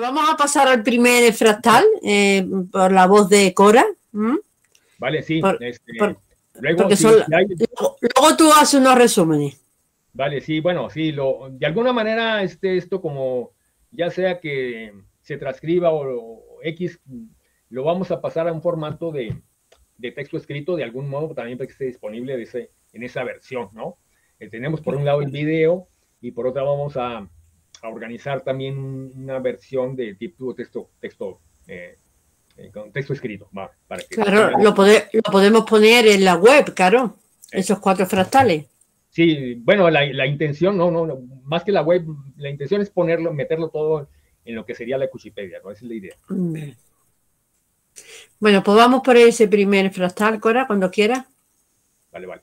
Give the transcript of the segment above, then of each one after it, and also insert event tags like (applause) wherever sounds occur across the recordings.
Vamos a pasar al primer fractal eh, por la voz de Cora. Vale, sí. Este, luego, tú haces unos resumen Vale, sí, bueno, sí, lo, de alguna manera este, esto como ya sea que se transcriba o, X, lo vamos a pasar a un formato de, de texto escrito de algún modo pues, también para que esté disponible en esa versión, ¿no? Eh, tenemos por un lado el video y por otro vamos a a organizar también una versión de tipo texto, texto eh, eh, texto escrito. para claro, lo, lo, podemos poner en la web, claro, eh. esos cuatro fractales. Sí, bueno, la, intención, no, no, más que la web, la intención es ponerlo, meterlo todo en lo que sería la Cuchipedia, ¿no? Esa es la idea. Bueno, pues vamos por ese primer fractal, Cora, cuando quiera. Vale, vale.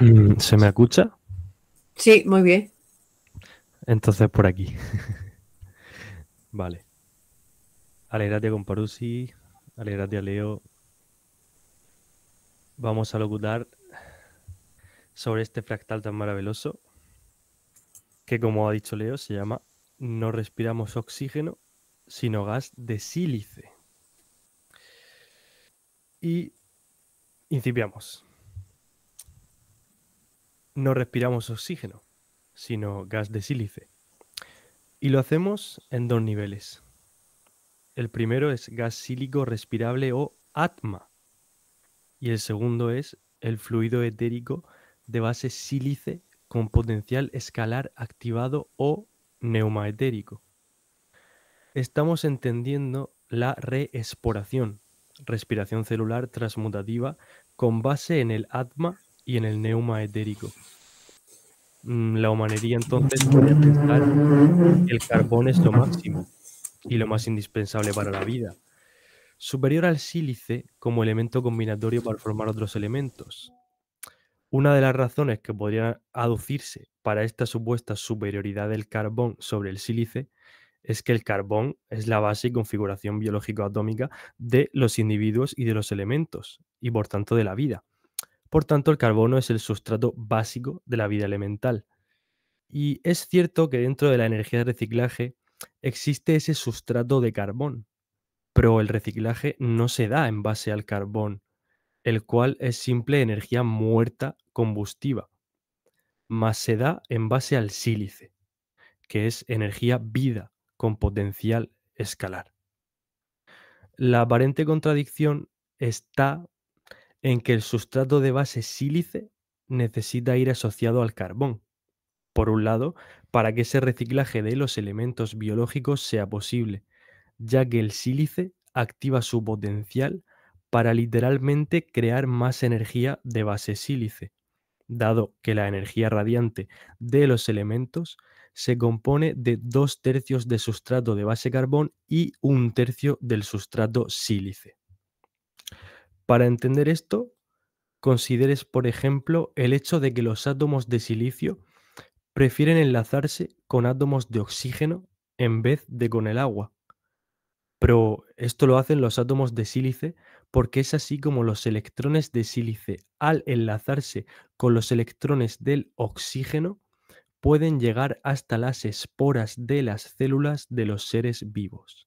Mm, ¿Se me escucha? Sí, muy bien. Entonces por aquí. (laughs) vale. a con Parusi. a Leo. Vamos a locutar sobre este fractal tan maravilloso que, como ha dicho Leo, se llama No respiramos oxígeno, sino gas de sílice. Y incipiamos. No respiramos oxígeno sino gas de sílice. Y lo hacemos en dos niveles. El primero es gas sílico respirable o ATMA. Y el segundo es el fluido etérico de base sílice con potencial escalar activado o etérico Estamos entendiendo la reesporación, respiración celular transmutativa con base en el ATMA y en el neuma etérico. Mm, la humanería entonces puede pensar que el carbón es lo máximo y lo más indispensable para la vida, superior al sílice como elemento combinatorio para formar otros elementos. Una de las razones que podría aducirse para esta supuesta superioridad del carbón sobre el sílice es que el carbón es la base y configuración biológico-atómica de los individuos y de los elementos, y por tanto de la vida. Por tanto, el carbono es el sustrato básico de la vida elemental. Y es cierto que dentro de la energía de reciclaje existe ese sustrato de carbón, pero el reciclaje no se da en base al carbón, el cual es simple energía muerta combustiva, más se da en base al sílice, que es energía vida con potencial escalar. La aparente contradicción está en que el sustrato de base sílice necesita ir asociado al carbón. Por un lado, para que ese reciclaje de los elementos biológicos sea posible, ya que el sílice activa su potencial para literalmente crear más energía de base sílice, dado que la energía radiante de los elementos se compone de dos tercios de sustrato de base carbón y un tercio del sustrato sílice. Para entender esto, consideres, por ejemplo, el hecho de que los átomos de silicio prefieren enlazarse con átomos de oxígeno en vez de con el agua. Pero esto lo hacen los átomos de sílice porque es así como los electrones de sílice, al enlazarse con los electrones del oxígeno, pueden llegar hasta las esporas de las células de los seres vivos,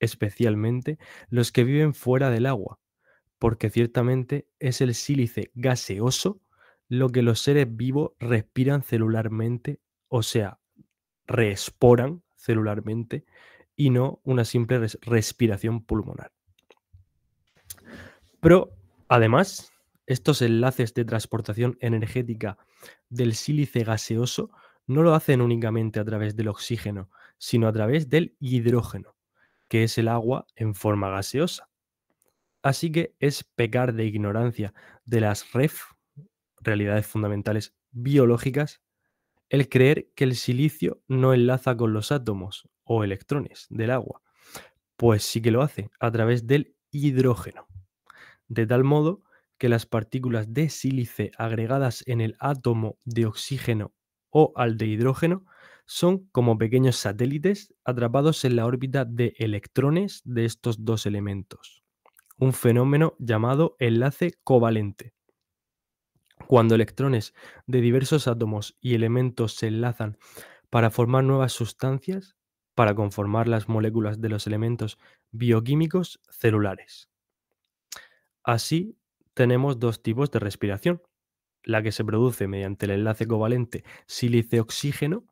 especialmente los que viven fuera del agua, porque ciertamente es el sílice gaseoso lo que los seres vivos respiran celularmente, o sea, reesporan celularmente y no una simple respiración pulmonar. Pero además, estos enlaces de transportación energética del sílice gaseoso no lo hacen únicamente a través del oxígeno, sino a través del hidrógeno, que es el agua en forma gaseosa. Así que es pecar de ignorancia de las REF, realidades fundamentales biológicas, el creer que el silicio no enlaza con los átomos o electrones del agua. Pues sí que lo hace a través del hidrógeno. De tal modo que las partículas de sílice agregadas en el átomo de oxígeno o al de hidrógeno son como pequeños satélites atrapados en la órbita de electrones de estos dos elementos un fenómeno llamado enlace covalente. Cuando electrones de diversos átomos y elementos se enlazan para formar nuevas sustancias, para conformar las moléculas de los elementos bioquímicos celulares. Así tenemos dos tipos de respiración, la que se produce mediante el enlace covalente sílice-oxígeno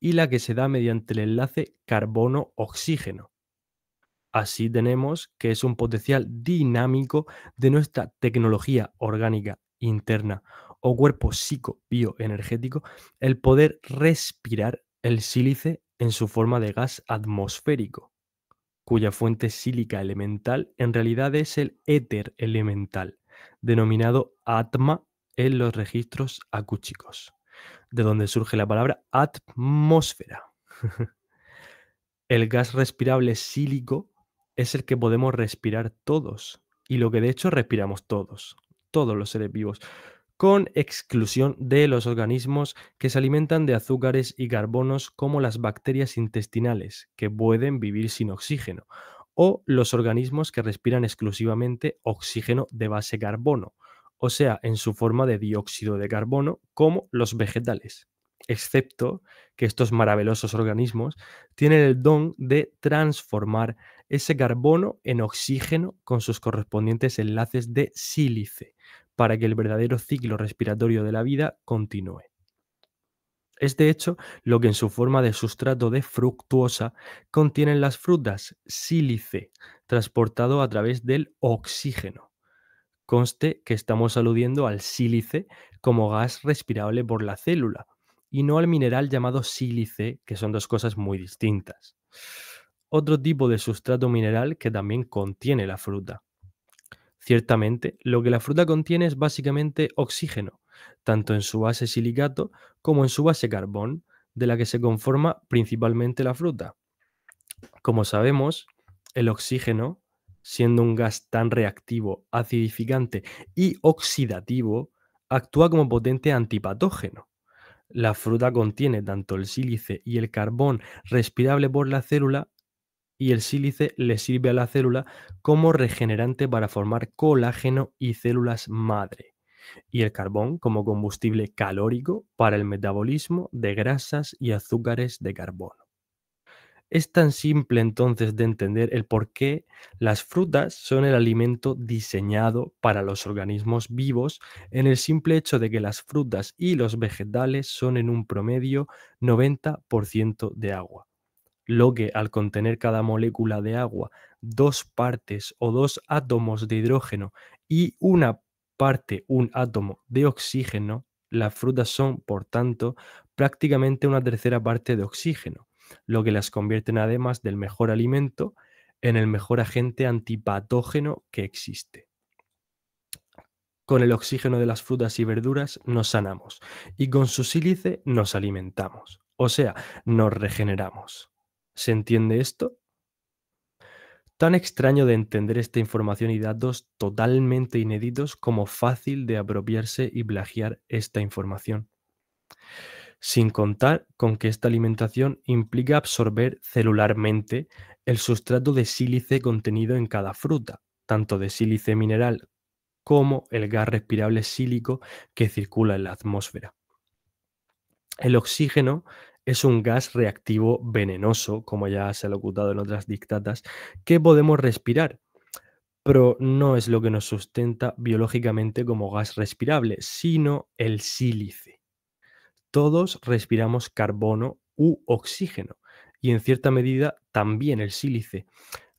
y la que se da mediante el enlace carbono-oxígeno. Así tenemos que es un potencial dinámico de nuestra tecnología orgánica interna o cuerpo psico-bioenergético el poder respirar el sílice en su forma de gas atmosférico, cuya fuente sílica elemental en realidad es el éter elemental, denominado atma en los registros acústicos, de donde surge la palabra atmósfera. (laughs) el gas respirable sílico es el que podemos respirar todos y lo que de hecho respiramos todos, todos los seres vivos, con exclusión de los organismos que se alimentan de azúcares y carbonos como las bacterias intestinales, que pueden vivir sin oxígeno, o los organismos que respiran exclusivamente oxígeno de base carbono, o sea, en su forma de dióxido de carbono, como los vegetales, excepto que estos maravillosos organismos tienen el don de transformar ese carbono en oxígeno con sus correspondientes enlaces de sílice para que el verdadero ciclo respiratorio de la vida continúe. Es de hecho lo que en su forma de sustrato de fructuosa contienen las frutas, sílice, transportado a través del oxígeno. Conste que estamos aludiendo al sílice como gas respirable por la célula y no al mineral llamado sílice, que son dos cosas muy distintas otro tipo de sustrato mineral que también contiene la fruta. Ciertamente, lo que la fruta contiene es básicamente oxígeno, tanto en su base silicato como en su base carbón, de la que se conforma principalmente la fruta. Como sabemos, el oxígeno, siendo un gas tan reactivo, acidificante y oxidativo, actúa como potente antipatógeno. La fruta contiene tanto el sílice y el carbón respirable por la célula y el sílice le sirve a la célula como regenerante para formar colágeno y células madre, y el carbón como combustible calórico para el metabolismo de grasas y azúcares de carbono. Es tan simple entonces de entender el por qué las frutas son el alimento diseñado para los organismos vivos en el simple hecho de que las frutas y los vegetales son en un promedio 90% de agua lo que al contener cada molécula de agua dos partes o dos átomos de hidrógeno y una parte, un átomo de oxígeno, las frutas son, por tanto, prácticamente una tercera parte de oxígeno, lo que las convierte además del mejor alimento en el mejor agente antipatógeno que existe. Con el oxígeno de las frutas y verduras nos sanamos y con su sílice nos alimentamos, o sea, nos regeneramos. ¿Se entiende esto? Tan extraño de entender esta información y datos totalmente inéditos como fácil de apropiarse y plagiar esta información. Sin contar con que esta alimentación implica absorber celularmente el sustrato de sílice contenido en cada fruta, tanto de sílice mineral como el gas respirable sílico que circula en la atmósfera. El oxígeno es un gas reactivo venenoso, como ya se ha locutado en otras dictatas, que podemos respirar, pero no es lo que nos sustenta biológicamente como gas respirable, sino el sílice. Todos respiramos carbono u oxígeno, y en cierta medida también el sílice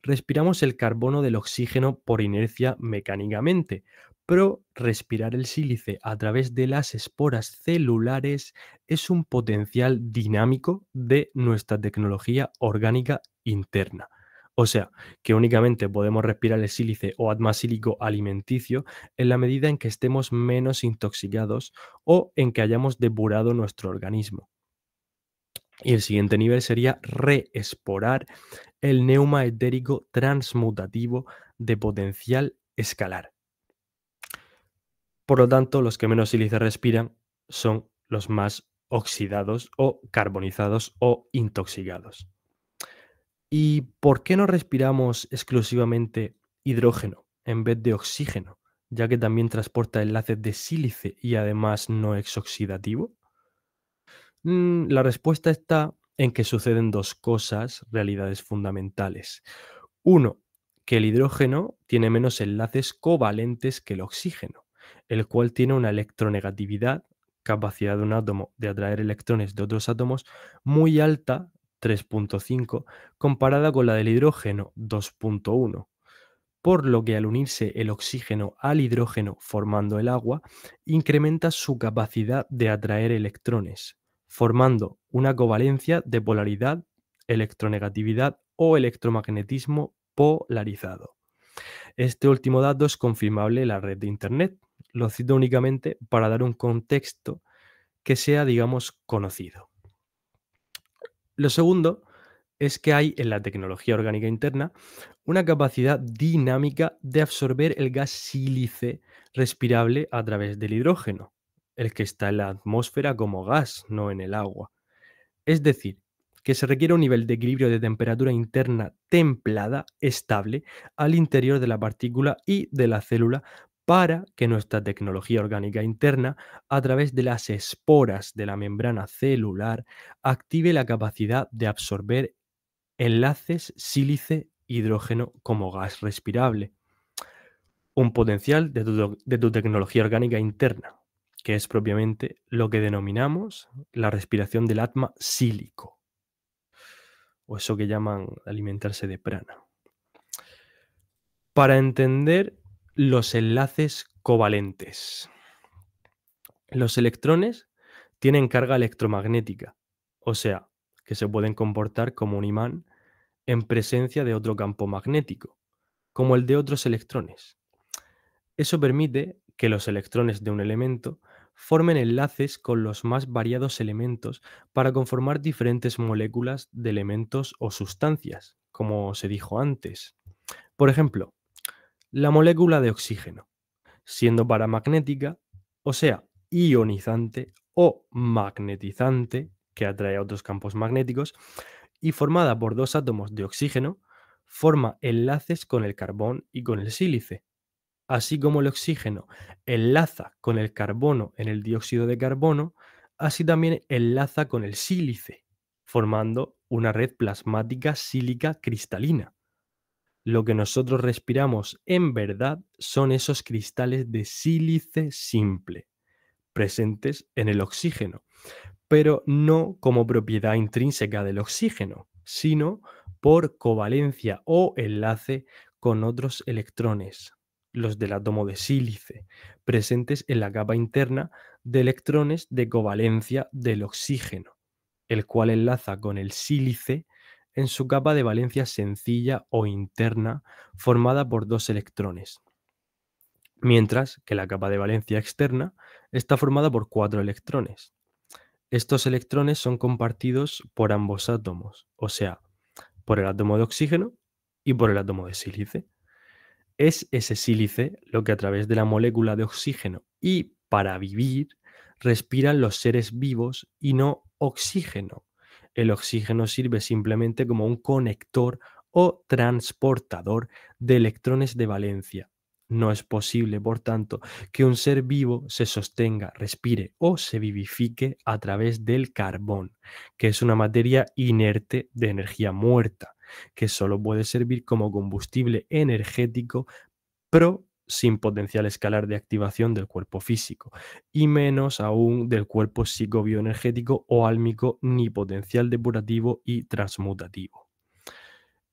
respiramos el carbono del oxígeno por inercia mecánicamente, pero respirar el sílice a través de las esporas celulares es un potencial dinámico de nuestra tecnología orgánica interna. O sea, que únicamente podemos respirar el sílice o atma alimenticio en la medida en que estemos menos intoxicados o en que hayamos depurado nuestro organismo. Y el siguiente nivel sería reesporar el neuma etérico transmutativo de potencial escalar. Por lo tanto, los que menos sílice respiran son los más oxidados o carbonizados o intoxicados. ¿Y por qué no respiramos exclusivamente hidrógeno en vez de oxígeno, ya que también transporta enlaces de sílice y además no es oxidativo? Mm, la respuesta está en que suceden dos cosas, realidades fundamentales. Uno, que el hidrógeno tiene menos enlaces covalentes que el oxígeno el cual tiene una electronegatividad, capacidad de un átomo de atraer electrones de otros átomos, muy alta, 3.5, comparada con la del hidrógeno, 2.1 por lo que al unirse el oxígeno al hidrógeno formando el agua, incrementa su capacidad de atraer electrones, formando una covalencia de polaridad, electronegatividad o electromagnetismo polarizado. Este último dato es confirmable en la red de Internet. Lo cito únicamente para dar un contexto que sea, digamos, conocido. Lo segundo es que hay en la tecnología orgánica interna una capacidad dinámica de absorber el gas sílice respirable a través del hidrógeno, el que está en la atmósfera como gas, no en el agua. Es decir, que se requiere un nivel de equilibrio de temperatura interna templada, estable, al interior de la partícula y de la célula para que nuestra tecnología orgánica interna, a través de las esporas de la membrana celular, active la capacidad de absorber enlaces sílice hidrógeno como gas respirable. Un potencial de tu, tecnología orgánica interna, que es propiamente lo que denominamos la respiración del atma sílico o eso que llaman alimentarse de prana. Para entender los enlaces covalentes. Los electrones tienen carga electromagnética, o sea, que se pueden comportar como un imán en presencia de otro campo magnético, como el de otros electrones. Eso permite que los electrones de un elemento formen enlaces con los más variados elementos para conformar diferentes moléculas de elementos o sustancias, como se dijo antes. Por ejemplo, la molécula de oxígeno, siendo paramagnética, o sea, ionizante o magnetizante, que atrae a otros campos magnéticos, y formada por dos átomos de oxígeno, forma enlaces con el carbón y con el sílice, así como el oxígeno enlaza con el carbono en el dióxido de carbono, así también enlaza con el sílice, formando una red plasmática sílica cristalina. Lo que nosotros respiramos en verdad son esos cristales de sílice simple, presentes en el oxígeno, pero no como propiedad intrínseca del oxígeno, sino por covalencia o enlace con otros electrones, los del átomo de sílice, presentes en la capa interna de electrones de covalencia del oxígeno, el cual enlaza con el sílice en su capa de valencia sencilla o interna formada por dos electrones, mientras que la capa de valencia externa está formada por cuatro electrones. Estos electrones son compartidos por ambos átomos, o sea, por el átomo de oxígeno y por el átomo de sílice. Es ese sílice lo que a través de la molécula de oxígeno y para vivir respiran los seres vivos y no oxígeno. El oxígeno sirve simplemente como un conector o transportador de electrones de valencia. No es posible, por tanto, que un ser vivo se sostenga, respire o se vivifique a través del carbón, que es una materia inerte de energía muerta que solo puede servir como combustible energético pero sin potencial escalar de activación del cuerpo físico y menos aún del cuerpo psicobioenergético o álmico ni potencial depurativo y transmutativo.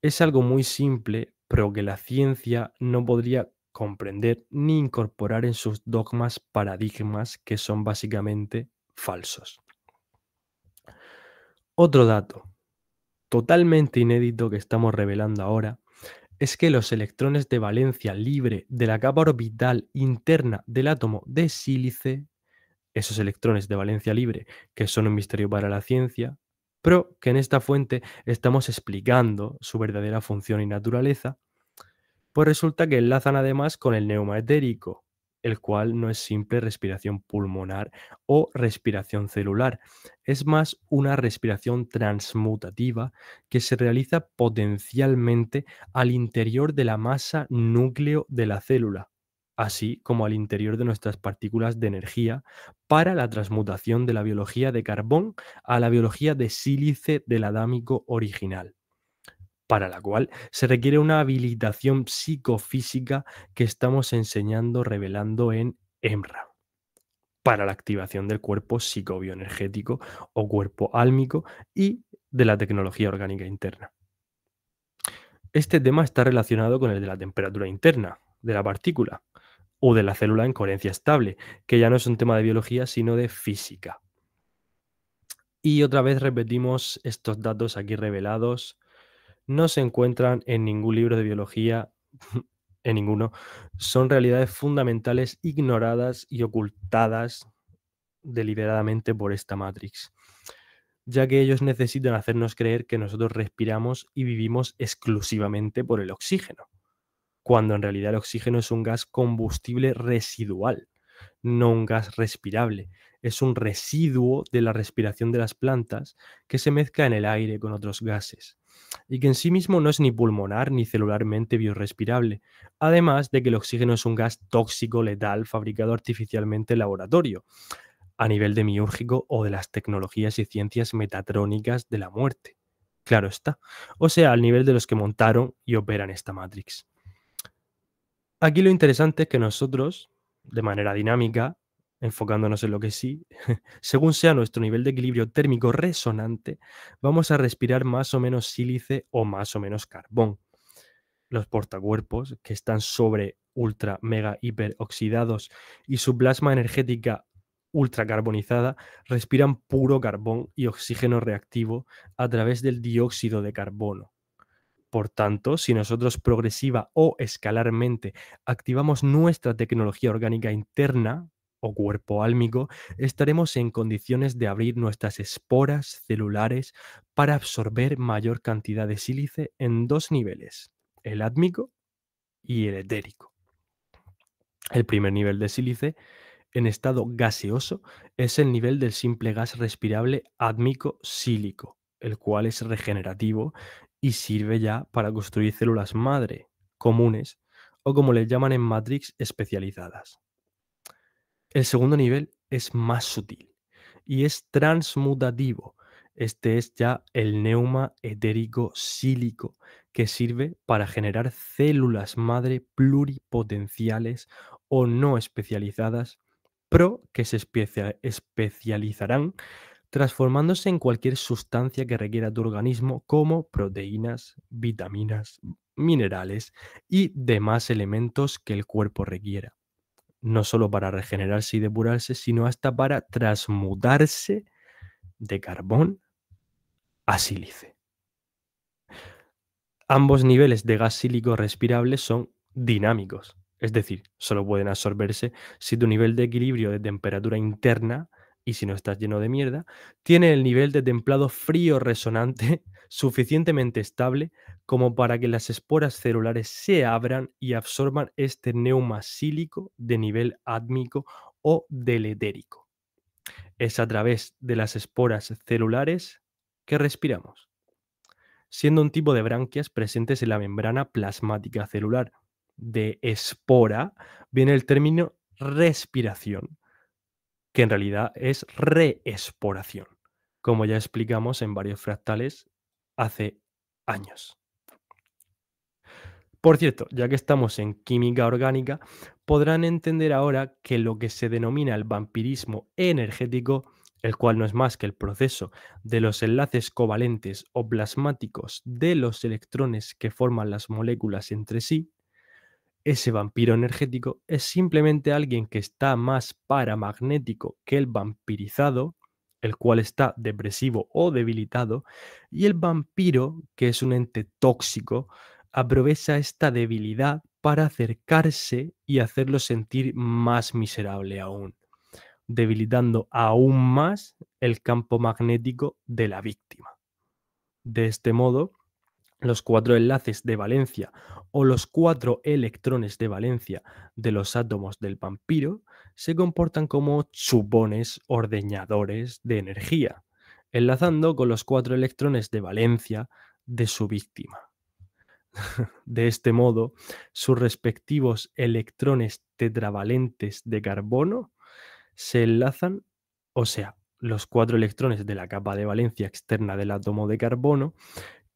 Es algo muy simple, pero que la ciencia no podría comprender ni incorporar en sus dogmas paradigmas que son básicamente falsos. Otro dato, totalmente inédito que estamos revelando ahora es que los electrones de valencia libre de la capa orbital interna del átomo de sílice, esos electrones de valencia libre que son un misterio para la ciencia, pero que en esta fuente estamos explicando su verdadera función y naturaleza, pues resulta que enlazan además con el neumatérico, el cual no es simple respiración pulmonar o respiración celular, es más una respiración transmutativa que se realiza potencialmente al interior de la masa núcleo de la célula, así como al interior de nuestras partículas de energía, para la transmutación de la biología de carbón a la biología de sílice del adámico original para la cual se requiere una habilitación psicofísica que estamos enseñando, revelando en EMRA para la activación del cuerpo psicobioenergético o cuerpo álmico y de la tecnología orgánica interna. Este tema está relacionado con el de la temperatura interna de la partícula o de la célula en coherencia estable, que ya no es un tema de biología, sino de física. Y otra vez repetimos estos datos aquí revelados no se encuentran en ningún libro de biología, (laughs) en ninguno. Son realidades fundamentales ignoradas y ocultadas deliberadamente por esta Matrix, ya que ellos necesitan hacernos creer que nosotros respiramos y vivimos exclusivamente por el oxígeno, cuando en realidad el oxígeno es un gas combustible residual, no un gas respirable. Es un residuo de la respiración de las plantas que se mezcla en el aire con otros gases y que en sí mismo no es ni pulmonar ni celularmente biorespirable, además de que el oxígeno es un gas tóxico letal fabricado artificialmente en laboratorio, a nivel de miúrgico o de las tecnologías y ciencias metatrónicas de la muerte. Claro está, o sea, al nivel de los que montaron y operan esta Matrix. Aquí lo interesante es que nosotros, de manera dinámica, enfocándonos en lo que sí, (laughs) según sea nuestro nivel de equilibrio térmico resonante, vamos a respirar más o menos sílice o más o menos carbón. Los portacuerpos, que están sobre ultra, mega, hiperoxidados y su plasma energética ultra respiran puro carbón y oxígeno reactivo a través del dióxido de carbono. Por tanto, si nosotros progresiva o escalarmente activamos nuestra tecnología orgánica interna, o cuerpo álmico, estaremos en condiciones de abrir nuestras esporas celulares para absorber mayor cantidad de sílice en dos niveles, el átmico y el etérico. El primer nivel de sílice en estado gaseoso es el nivel del simple gas respirable átmico sílico, el cual es regenerativo y sirve ya para construir células madre comunes o como les llaman en Matrix especializadas. El segundo nivel es más sutil y es transmutativo. Este es ya el neuma etérico sílico que sirve para generar células madre pluripotenciales o no especializadas pro que se especializarán transformándose en cualquier sustancia que requiera tu organismo como proteínas, vitaminas, minerales y demás elementos que el cuerpo requiera no solo para regenerarse y depurarse, sino hasta para transmutarse de carbón a sílice. Ambos niveles de gas sílico respirable son dinámicos, es decir, solo pueden absorberse si tu nivel de equilibrio de temperatura interna y si no estás lleno de mierda, tiene el nivel de templado frío resonante (laughs) suficientemente estable como para que las esporas celulares se abran y absorban este neumasílico de nivel átmico o deletérico. Es a través de las esporas celulares que respiramos, siendo un tipo de branquias presentes en la membrana plasmática celular. De espora viene el término respiración, que en realidad es reesporación, como ya explicamos en varios fractales hace años. Por cierto, ya que estamos en química orgánica, podrán entender ahora que lo que se denomina el vampirismo energético, el cual no es más que el proceso de los enlaces covalentes o plasmáticos de los electrones que forman las moléculas entre sí, ese vampiro energético es simplemente alguien que está más paramagnético que el vampirizado, el cual está depresivo o debilitado, y el vampiro, que es un ente tóxico, aprovecha esta debilidad para acercarse y hacerlo sentir más miserable aún, debilitando aún más el campo magnético de la víctima. De este modo, los cuatro enlaces de valencia o los cuatro electrones de valencia de los átomos del vampiro se comportan como chupones ordeñadores de energía, enlazando con los cuatro electrones de valencia de su víctima. (laughs) De este modo, sus respectivos electrones tetravalentes de carbono se enlazan, o sea, los cuatro electrones de la capa de valencia externa del átomo de carbono,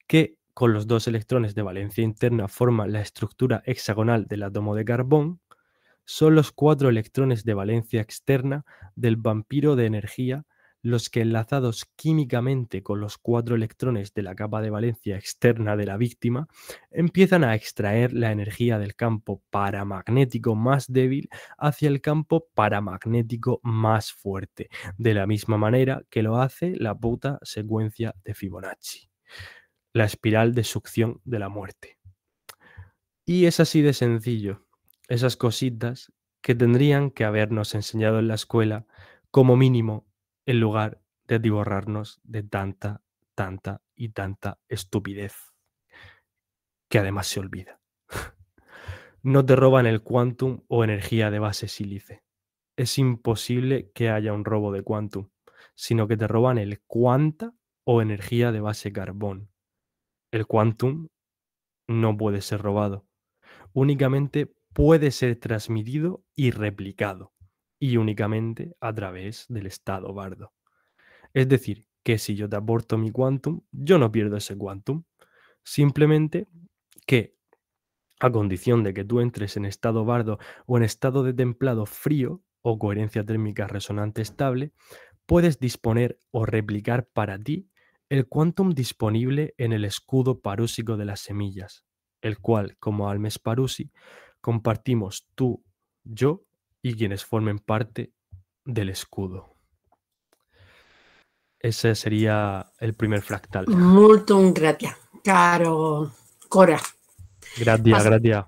que con los dos electrones de valencia interna forma la estructura hexagonal del átomo de carbón, son los cuatro electrones de valencia externa del vampiro de energía los que enlazados químicamente con los cuatro electrones de la capa de valencia externa de la víctima empiezan a extraer la energía del campo paramagnético más débil hacia el campo paramagnético más fuerte, de la misma manera que lo hace la puta secuencia de Fibonacci la espiral de succión de la muerte. Y es así de sencillo, esas cositas que tendrían que habernos enseñado en la escuela, como mínimo, en lugar de diborrarnos de tanta, tanta y tanta estupidez, que además se olvida. (laughs) No te roban el quantum o energía de base sílice. Es imposible que haya un robo de quantum, sino que te roban el cuanta o energía de base carbón el quantum no puede ser robado. Únicamente puede ser transmitido y replicado, y únicamente a través del estado bardo. Es decir, que si yo te aporto mi quantum, yo no pierdo ese quantum. Simplemente que, a condición de que tú entres en estado bardo o en estado de templado frío o coherencia térmica resonante estable, puedes disponer o replicar para ti el quantum disponible en el escudo parúsico de las semillas, el cual, como almes parusi, compartimos tú, yo y quienes formen parte del escudo. Ese sería el primer fractal. Multum gracias, caro Cora. Gracias, gracias.